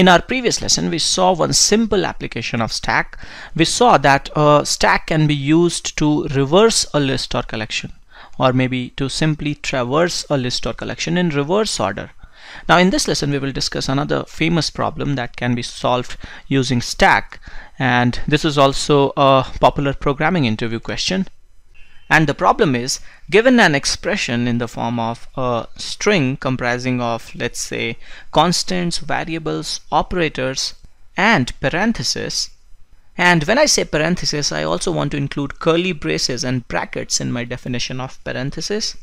In our previous lesson, we saw one simple application of stack. We saw that a stack can be used to reverse a list or collection or maybe to simply traverse a list or collection in reverse order. Now in this lesson we will discuss another famous problem that can be solved using stack and this is also a popular programming interview question and the problem is given an expression in the form of a string comprising of let's say constants, variables, operators and parentheses. And when I say parentheses, I also want to include curly braces and brackets in my definition of parentheses.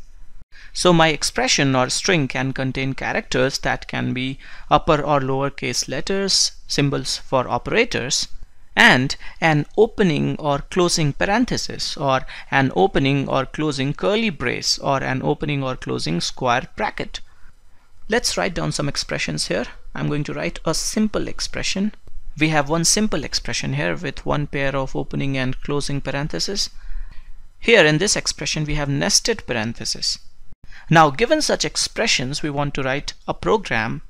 So my expression or string can contain characters that can be upper or lowercase letters, symbols for operators, and an opening or closing parenthesis or an opening or closing curly brace or an opening or closing square bracket. Let's write down some expressions here. I'm going to write a simple expression. We have one simple expression here with one pair of opening and closing parentheses. Here in this expression we have nested parentheses. Now given such expressions we want to write a program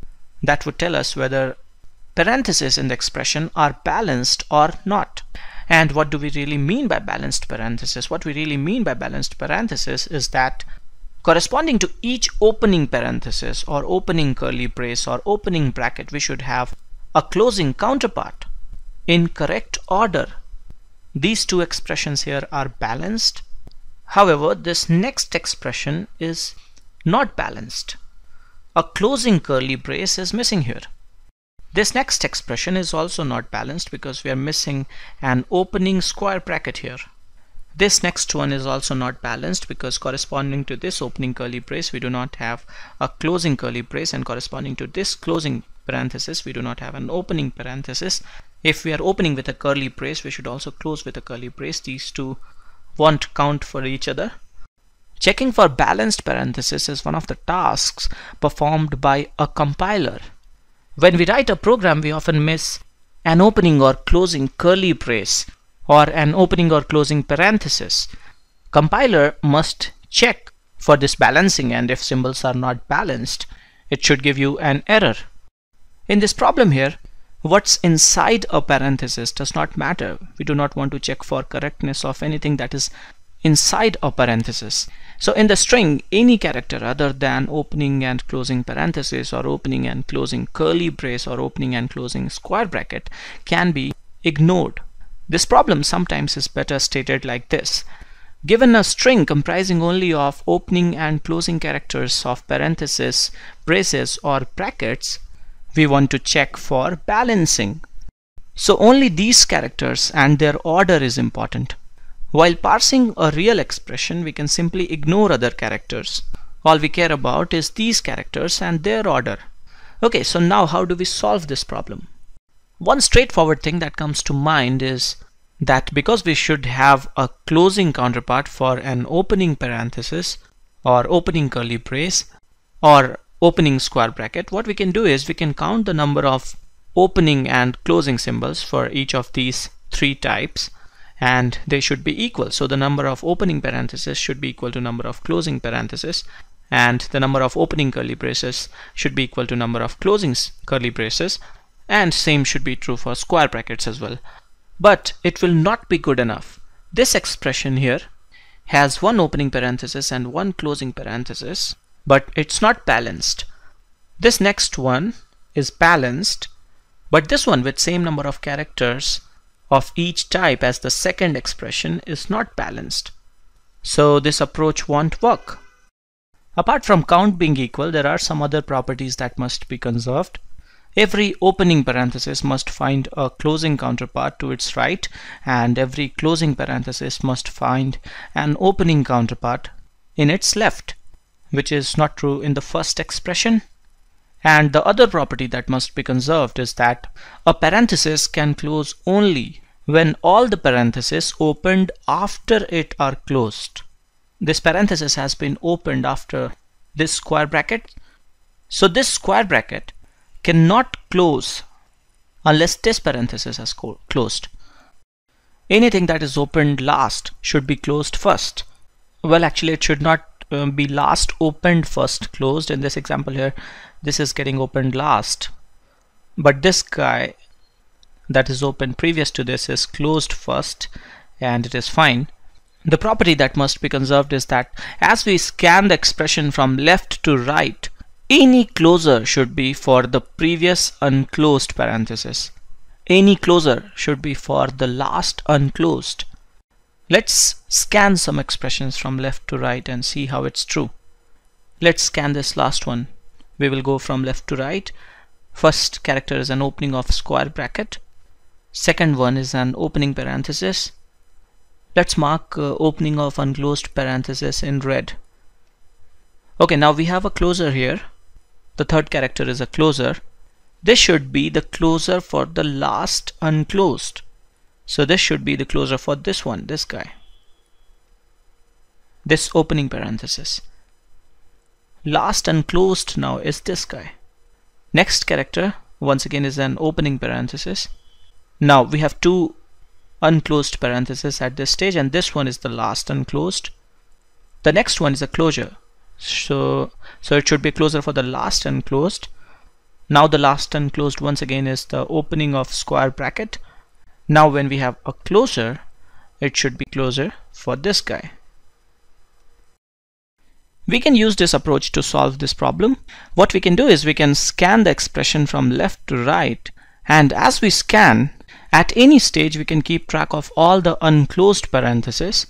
that would tell us whether parentheses in the expression are balanced or not. And what do we really mean by balanced parentheses? What we really mean by balanced parentheses is that corresponding to each opening parenthesis or opening curly brace or opening bracket, we should have a closing counterpart in correct order. These two expressions here are balanced. However, this next expression is not balanced. A closing curly brace is missing here. This next expression is also not balanced because we are missing an opening square bracket here. This next one is also not balanced because corresponding to this opening curly brace, we do not have a closing curly brace and corresponding to this closing parenthesis, we do not have an opening parenthesis. If we are opening with a curly brace, we should also close with a curly brace. These two won't count for each other. Checking for balanced parentheses is one of the tasks performed by a compiler. When we write a program, we often miss an opening or closing curly brace or an opening or closing parenthesis. Compiler must check for this balancing and if symbols are not balanced, it should give you an error. In this problem here, what's inside a parenthesis does not matter. We do not want to check for correctness of anything that is inside a parenthesis. So in the string, any character other than opening and closing parenthesis or opening and closing curly brace or opening and closing square bracket can be ignored. This problem sometimes is better stated like this. Given a string comprising only of opening and closing characters of parentheses, braces or brackets, we want to check for balancing. So only these characters and their order is important. While parsing a real expression, we can simply ignore other characters. All we care about is these characters and their order. Okay, so now how do we solve this problem? One straightforward thing that comes to mind is that because we should have a closing counterpart for an opening parenthesis or opening curly brace or opening square bracket, what we can do is we can count the number of opening and closing symbols for each of these three types and they should be equal. So the number of opening parentheses should be equal to number of closing parentheses and the number of opening curly braces should be equal to number of closing curly braces and same should be true for square brackets as well. But it will not be good enough. This expression here has one opening parenthesis and one closing parenthesis but it's not balanced. This next one is balanced but this one with same number of characters of each type as the second expression is not balanced. So this approach won't work. Apart from count being equal, there are some other properties that must be conserved. Every opening parenthesis must find a closing counterpart to its right and every closing parenthesis must find an opening counterpart in its left, which is not true in the first expression and the other property that must be conserved is that a parenthesis can close only when all the parentheses opened after it are closed. This parenthesis has been opened after this square bracket. So this square bracket cannot close unless this parenthesis has closed. Anything that is opened last should be closed first. Well, actually it should not um, be last opened first closed in this example here this is getting opened last but this guy that is open previous to this is closed first and it is fine the property that must be conserved is that as we scan the expression from left to right any closer should be for the previous unclosed parenthesis any closer should be for the last unclosed Let's scan some expressions from left to right and see how it's true. Let's scan this last one. We will go from left to right. First character is an opening of square bracket. Second one is an opening parenthesis. Let's mark uh, opening of unclosed parenthesis in red. Okay, now we have a closer here. The third character is a closer. This should be the closer for the last unclosed so this should be the closure for this one, this guy. This opening parenthesis. Last and closed now is this guy. Next character, once again, is an opening parenthesis. Now we have two unclosed parentheses at this stage and this one is the last unclosed. The next one is a closure. So, so it should be closure for the last unclosed. Now the last unclosed once again is the opening of square bracket now when we have a closer, it should be closer for this guy. We can use this approach to solve this problem. What we can do is we can scan the expression from left to right and as we scan, at any stage we can keep track of all the unclosed parentheses.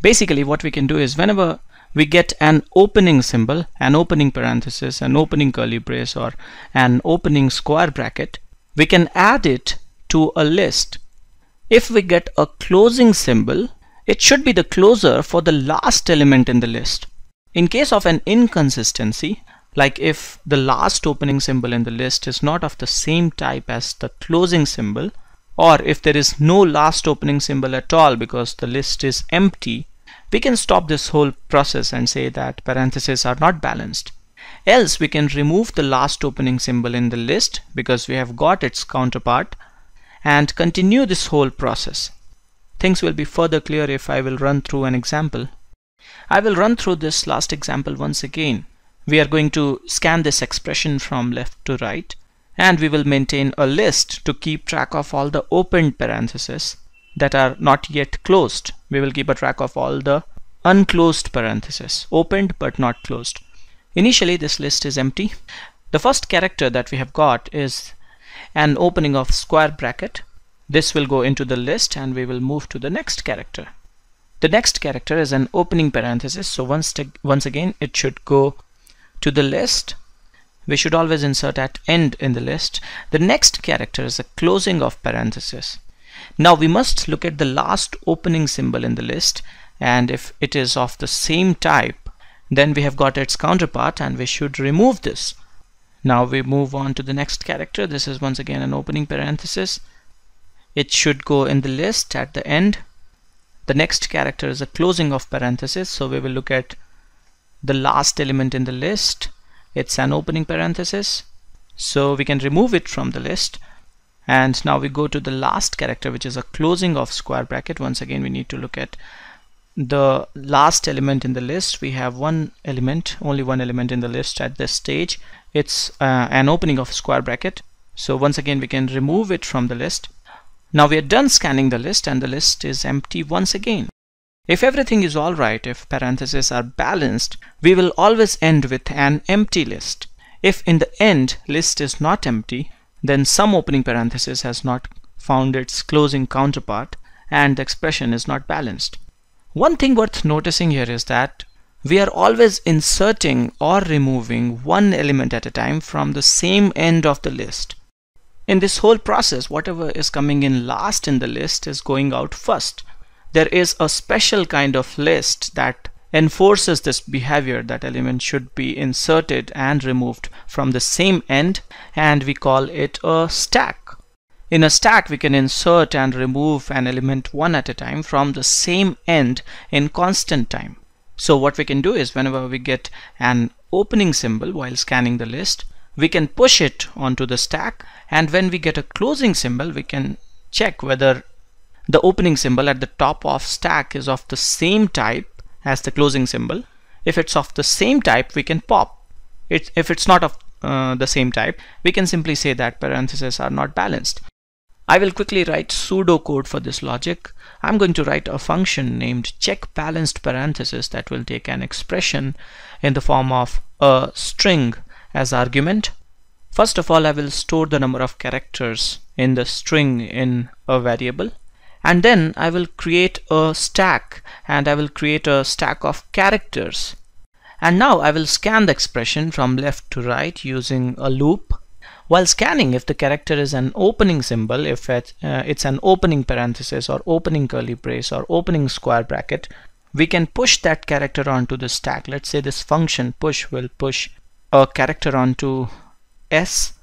Basically what we can do is whenever we get an opening symbol, an opening parenthesis, an opening curly brace or an opening square bracket, we can add it to a list if we get a closing symbol, it should be the closer for the last element in the list. In case of an inconsistency, like if the last opening symbol in the list is not of the same type as the closing symbol, or if there is no last opening symbol at all because the list is empty, we can stop this whole process and say that parentheses are not balanced. Else we can remove the last opening symbol in the list because we have got its counterpart and continue this whole process. Things will be further clear if I will run through an example. I will run through this last example once again. We are going to scan this expression from left to right and we will maintain a list to keep track of all the opened parentheses that are not yet closed. We will keep a track of all the unclosed parentheses, opened but not closed. Initially this list is empty. The first character that we have got is and opening of square bracket this will go into the list and we will move to the next character the next character is an opening parenthesis so once once again it should go to the list we should always insert at end in the list the next character is a closing of parenthesis now we must look at the last opening symbol in the list and if it is of the same type then we have got its counterpart and we should remove this now we move on to the next character. This is once again an opening parenthesis. It should go in the list at the end. The next character is a closing of parenthesis. So we will look at the last element in the list. It's an opening parenthesis. So we can remove it from the list. And now we go to the last character, which is a closing of square bracket. Once again, we need to look at the last element in the list we have one element only one element in the list at this stage it's uh, an opening of square bracket so once again we can remove it from the list now we are done scanning the list and the list is empty once again if everything is alright if parentheses are balanced we will always end with an empty list if in the end list is not empty then some opening parenthesis has not found its closing counterpart and the expression is not balanced one thing worth noticing here is that we are always inserting or removing one element at a time from the same end of the list. In this whole process, whatever is coming in last in the list is going out first. There is a special kind of list that enforces this behavior that element should be inserted and removed from the same end and we call it a stack. In a stack, we can insert and remove an element one at a time from the same end in constant time. So what we can do is whenever we get an opening symbol while scanning the list, we can push it onto the stack and when we get a closing symbol, we can check whether the opening symbol at the top of stack is of the same type as the closing symbol. If it's of the same type, we can pop. It, if it's not of uh, the same type, we can simply say that parentheses are not balanced. I will quickly write pseudo code for this logic. I'm going to write a function named check balanced parenthesis that will take an expression in the form of a string as argument. First of all, I will store the number of characters in the string in a variable. And then I will create a stack and I will create a stack of characters. And now I will scan the expression from left to right using a loop while scanning, if the character is an opening symbol, if it, uh, it's an opening parenthesis or opening curly brace or opening square bracket, we can push that character onto the stack. Let's say this function push will push a character onto S.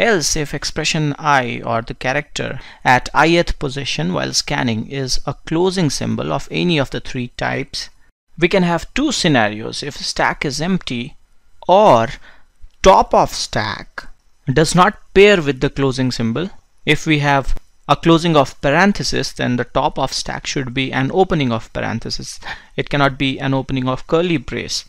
Else, if expression i or the character at ith position while scanning is a closing symbol of any of the three types, we can have two scenarios if stack is empty or top of stack does not pair with the closing symbol. If we have a closing of parenthesis, then the top of stack should be an opening of parenthesis. It cannot be an opening of curly brace.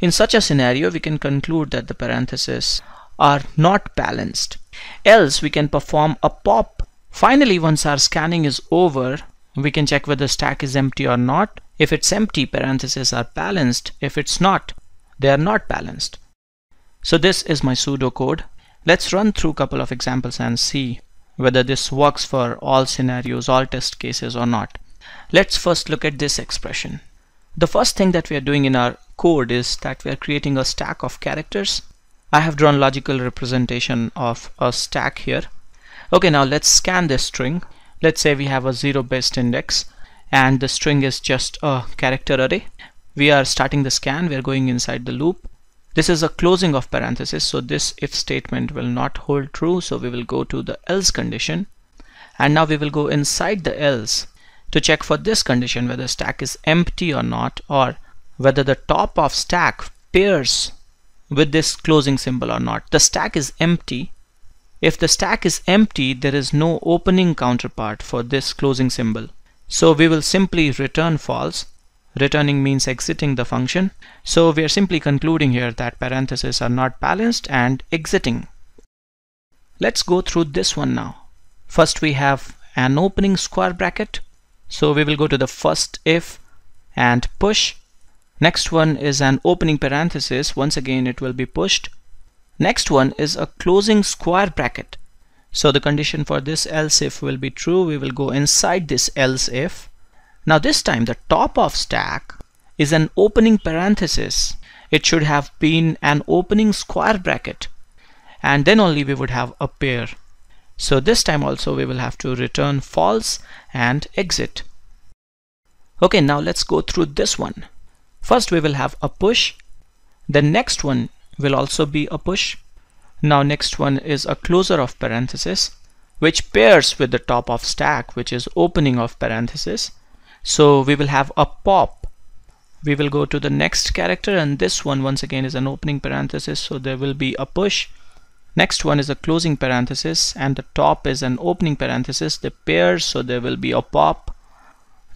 In such a scenario, we can conclude that the parentheses are not balanced. Else, we can perform a pop. Finally, once our scanning is over, we can check whether stack is empty or not. If it's empty, parentheses are balanced. If it's not, they are not balanced. So this is my pseudo code. Let's run through a couple of examples and see whether this works for all scenarios, all test cases or not. Let's first look at this expression. The first thing that we are doing in our code is that we are creating a stack of characters. I have drawn logical representation of a stack here. Okay, now let's scan this string. Let's say we have a zero based index and the string is just a character array. We are starting the scan, we are going inside the loop this is a closing of parenthesis. So this if statement will not hold true. So we will go to the else condition. And now we will go inside the else to check for this condition whether stack is empty or not or whether the top of stack pairs with this closing symbol or not. The stack is empty. If the stack is empty, there is no opening counterpart for this closing symbol. So we will simply return false returning means exiting the function. So we are simply concluding here that parentheses are not balanced and exiting. Let's go through this one now. First we have an opening square bracket. So we will go to the first if and push. Next one is an opening parenthesis. Once again it will be pushed. Next one is a closing square bracket. So the condition for this else if will be true. We will go inside this else if now this time the top of stack is an opening parenthesis. It should have been an opening square bracket and then only we would have a pair. So this time also we will have to return false and exit. Okay, now let's go through this one. First we will have a push. The next one will also be a push. Now next one is a closer of parenthesis which pairs with the top of stack which is opening of parenthesis so we will have a pop we will go to the next character and this one once again is an opening parenthesis so there will be a push next one is a closing parenthesis and the top is an opening parenthesis they pair so there will be a pop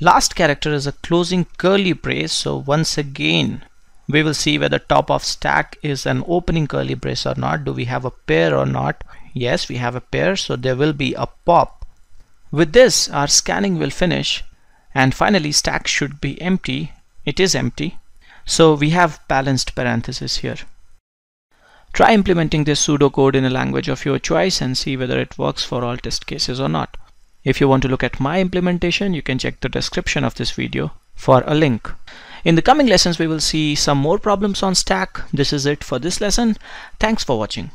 last character is a closing curly brace so once again we will see whether top of stack is an opening curly brace or not do we have a pair or not yes we have a pair so there will be a pop with this our scanning will finish and finally, stack should be empty. It is empty. So we have balanced parenthesis here. Try implementing this pseudocode in a language of your choice and see whether it works for all test cases or not. If you want to look at my implementation, you can check the description of this video for a link. In the coming lessons, we will see some more problems on stack. This is it for this lesson. Thanks for watching.